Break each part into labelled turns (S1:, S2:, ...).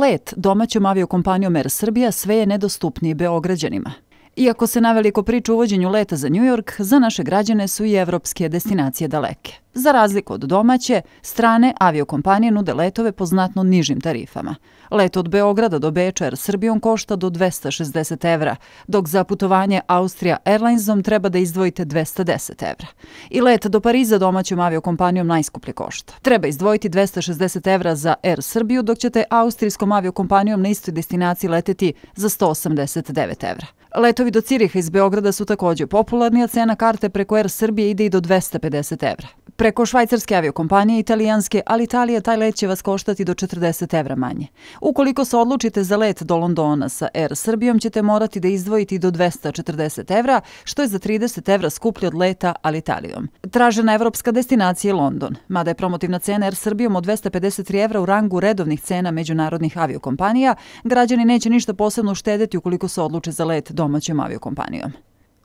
S1: Let domaćom aviokompanijom Air Srbija sve je nedostupniji beograđanima. Iako se naveliko priča uvođenju leta za New York, za naše građane su i evropske destinacije daleke. Za razliku od domaće, strane aviokompanije nude letove po znatno nižim tarifama. Let od Beograda do Beča Srbijom košta do 260 evra, dok za putovanje Austria Airlinesom treba da izdvojite 210 evra. I let do Pariza domaćom aviokompanijom najskuplje košta. Treba izdvojiti 260 evra za Air Srbiju, dok ćete austrijskom aviokompanijom na istoj destinaciji leteti za 189 evra. Letovi do Ciriha iz Beograda su također popularni, a cena karte preko Air Srbije ide i do 250 evra. Preko švajcarske aviokompanije, italijanske, ali Italija taj let će vas koštati do 40 evra manje. Ukoliko se odlučite za let do Londona sa Air Srbijom, ćete morati da izdvojiti do 240 evra, što je za 30 evra skuplje od leta Alitalijom. Tražena evropska destinacija je London, mada je promotivna cena Air Srbijom od 253 evra u rangu redovnih cena međunarodnih aviokompanija, građani neće ništa posebno štediti ukoliko se odluče za let domaćom aviokompanijom.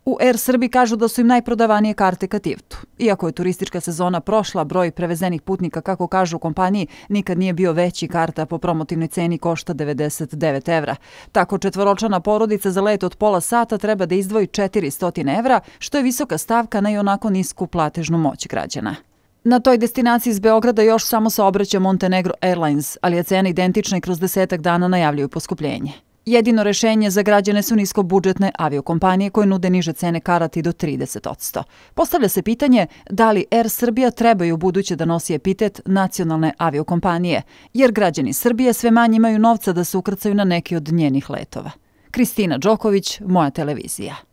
S1: U Air Srbi kažu da su im najprodavanije karte ka Tivtu. Iako je turistička sezona prošla, broj prevezenih putnika, kako kažu u kompaniji, nikad nije bio veći karta po promotivnoj ceni košta 99 evra. Tako četvoročana porodica za let od pola sata treba da izdvoji 400 evra, što je visoka stavka na i onako nisku platežnu moć građana. Na toj destinaciji iz Beograda još samo saobraća Montenegro Airlines, ali je cena identična i kroz desetak dana najavljuju poskupljenje. Jedino rešenje za građane su niskobudžetne aviokompanije koje nude niže cene karati do 30%. Postavlja se pitanje da li Air Srbija trebaju buduće da nosi epitet nacionalne aviokompanije, jer građani Srbije sve manje imaju novca da se ukrcaju na neki od njenih letova. Kristina Đoković, Moja televizija.